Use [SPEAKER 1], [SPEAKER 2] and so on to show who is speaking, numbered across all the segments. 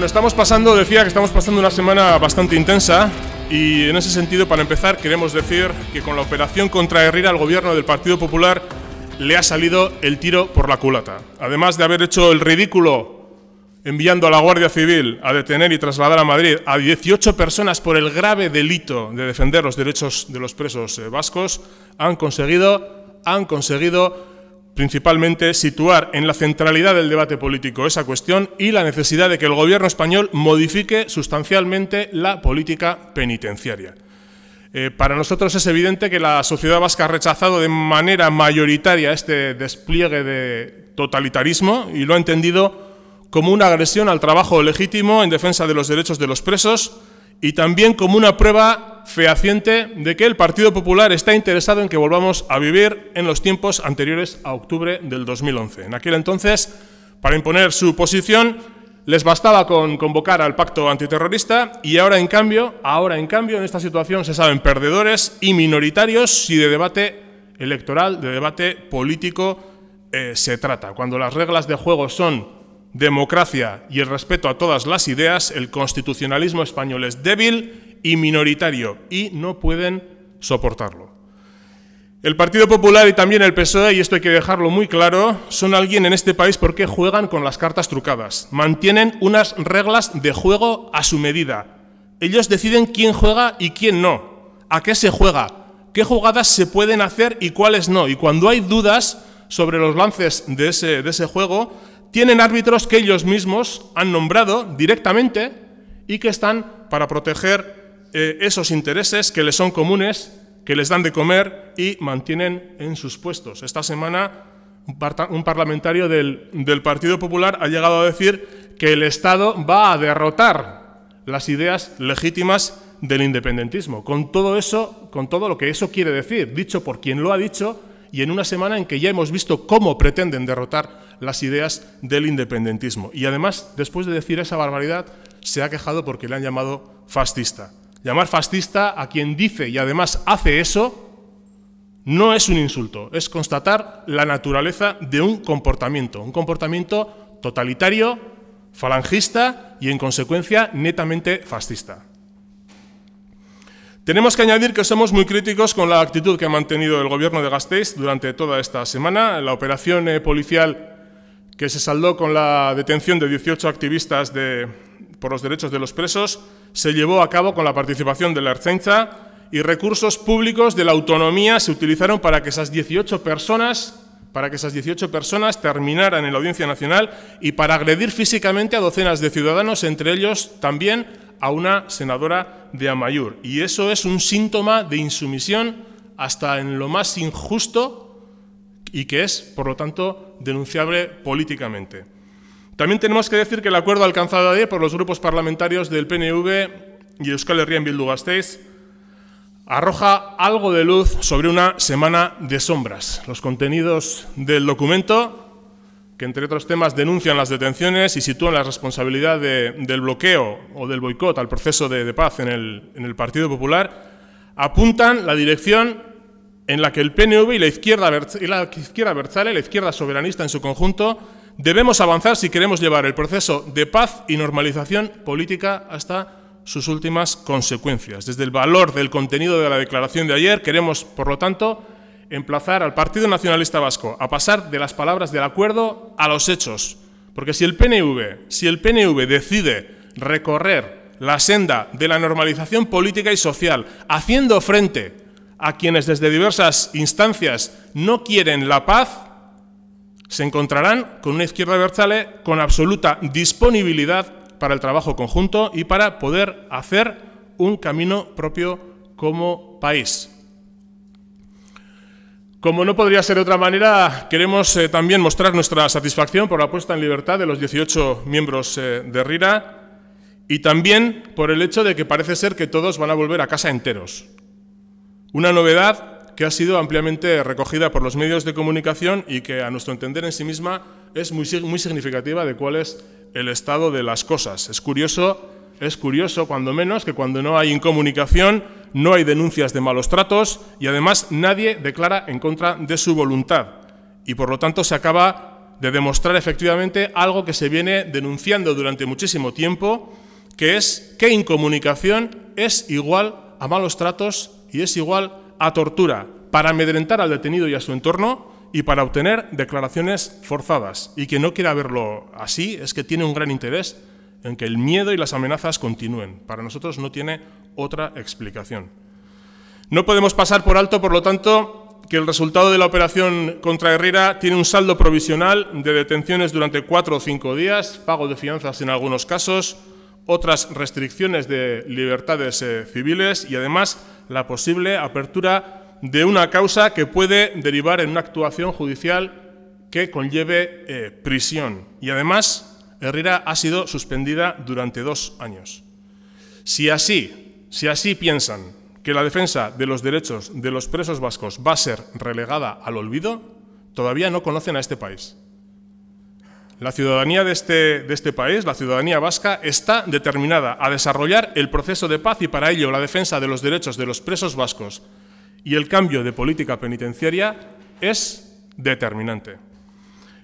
[SPEAKER 1] Bueno, estamos pasando, decía que estamos pasando una semana bastante intensa y en ese sentido, para empezar, queremos decir que con la operación contra Herrera, al gobierno del Partido Popular le ha salido el tiro por la culata. Además de haber hecho el ridículo enviando a la Guardia Civil a detener y trasladar a Madrid a 18 personas por el grave delito de defender los derechos de los presos eh, vascos, han conseguido, han conseguido principalmente situar en la centralidad del debate político esa cuestión y la necesidad de que el Gobierno español modifique sustancialmente la política penitenciaria. Eh, para nosotros es evidente que la sociedad vasca ha rechazado de manera mayoritaria este despliegue de totalitarismo y lo ha entendido como una agresión al trabajo legítimo en defensa de los derechos de los presos, y también como una prueba fehaciente de que el Partido Popular está interesado en que volvamos a vivir en los tiempos anteriores a octubre del 2011. En aquel entonces, para imponer su posición, les bastaba con convocar al pacto antiterrorista y ahora en cambio, ahora en cambio, en esta situación se saben perdedores y minoritarios si de debate electoral, de debate político eh, se trata. Cuando las reglas de juego son democracia y el respeto a todas las ideas, el constitucionalismo español es débil y minoritario y no pueden soportarlo. El Partido Popular y también el PSOE, y esto hay que dejarlo muy claro, son alguien en este país porque juegan con las cartas trucadas. Mantienen unas reglas de juego a su medida. Ellos deciden quién juega y quién no, a qué se juega, qué jugadas se pueden hacer y cuáles no. Y cuando hay dudas sobre los lances de ese, de ese juego, tienen árbitros que ellos mismos han nombrado directamente y que están para proteger eh, esos intereses que les son comunes, que les dan de comer y mantienen en sus puestos. Esta semana un parlamentario del, Partido Popular ha llegado a decir que el Estado va a derrotar las ideas legítimas del independentismo, con todo eso, con todo lo que eso quiere decir, dicho por quien lo ha dicho, y en una semana en que ya hemos visto cómo pretenden derrotar las ideas del independentismo. Y además, después de decir esa barbaridad, se ha quejado porque le han llamado fascista. Llamar fascista a quien dice y además hace eso no es un insulto, es constatar la naturaleza de un comportamiento, un comportamiento totalitario, falangista y en consecuencia netamente fascista. Tenemos que añadir que somos muy críticos con la actitud que ha mantenido el gobierno de Gasteiz durante toda esta semana. La operación eh, policial que se saldó con la detención de 18 activistas de, por los derechos de los presos, se llevó a cabo con la participación de la Ercenza y recursos públicos de la autonomía se utilizaron para que esas 18 personas para que esas 18 personas terminaran en la Audiencia Nacional y para agredir físicamente a docenas de ciudadanos, entre ellos también a una senadora de Amayur. Y eso es un síntoma de insumisión hasta en lo más injusto y que es, por lo tanto, denunciable políticamente. También tenemos que decir que el acuerdo alcanzado ayer por los grupos parlamentarios del PNV y Euskal Herria en bildu arroja algo de luz sobre una semana de sombras. Los contenidos del documento, que entre otros temas denuncian las detenciones y sitúan la responsabilidad del bloqueo o del boicot al proceso de, paz en el Partido Popular, apuntan la dirección en la que el PNV y la izquierda, y la izquierda izquierda soberanista en su conjunto, debemos avanzar si queremos llevar el proceso de paz y normalización política hasta sus últimas consecuencias. Desde el valor del contenido de la declaración de ayer, queremos, por lo tanto, emplazar al Partido Nacionalista Vasco a pasar de las palabras del acuerdo a los hechos. Porque si el PNV, si el PNV decide recorrer la senda de la normalización política y social, haciendo frente a quienes desde diversas instancias no quieren la paz, se encontrarán con una izquierda Berzale... con absoluta disponibilidad para el trabajo conjunto y para poder hacer un camino propio como país. Como no podría ser de otra manera, queremos eh, también mostrar nuestra satisfacción por la puesta en libertad de los 18 miembros eh, de RIRA y también por el hecho de que parece ser que todos van a volver a casa enteros. Una novedad que ha sido ampliamente recogida por los medios de comunicación y que a nuestro entender en sí misma es muy, muy significativa de cuál es el estado de las cosas. Es curioso, es curioso cuando menos que cuando no hay incomunicación, no hay denuncias de malos tratos y además nadie declara en contra de su voluntad. Y por lo tanto se acaba de demostrar efectivamente algo que se viene denunciando durante muchísimo tiempo, que es que incomunicación es igual a malos tratos y es igual a tortura para amedrentar al detenido y a su entorno y para obtener declaraciones forzadas. Y que no quiera verlo así es que tiene un gran interés en que el miedo y las amenazas continúen. Para nosotros no tiene otra explicación. No podemos pasar por alto, por lo tanto, que el resultado de la operación contra Herrera tiene un saldo provisional de detenciones durante cuatro o cinco días, pago de fianzas en algunos casos, otras restricciones de libertades eh, civiles y además la posible apertura de una causa que puede derivar en una actuación judicial que conlleve eh, prisión. Y además, Herrera ha sido suspendida durante dos años. Si así, si así piensan que la defensa de los derechos de los presos vascos va a ser relegada al olvido, todavía no conocen a este país. La ciudadanía este, de este, país, la ciudadanía vasca, está determinada a desarrollar el proceso de paz y para ello la defensa de los derechos de los presos vascos y el cambio de política penitenciaria es determinante.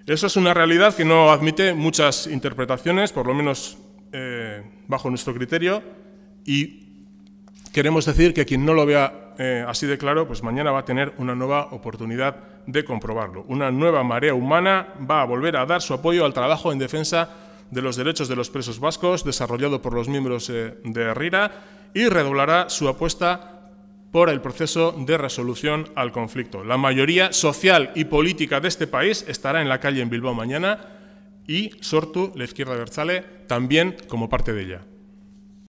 [SPEAKER 1] Eso es una realidad que no admite muchas interpretaciones, por lo menos eh, bajo nuestro criterio, y queremos decir que quien no lo vea eh, así de claro, pues mañana va a tener una nueva oportunidad de comprobarlo. Una nueva marea humana va a volver a dar su apoyo al trabajo en defensa de los derechos de los presos vascos, desarrollado por los miembros eh, de RIRA, y redoblará su apuesta por el proceso de resolución al conflicto. La mayoría social y política de este país estará en la calle en Bilbao mañana y Sortu, la izquierda de versale, también como parte de ella.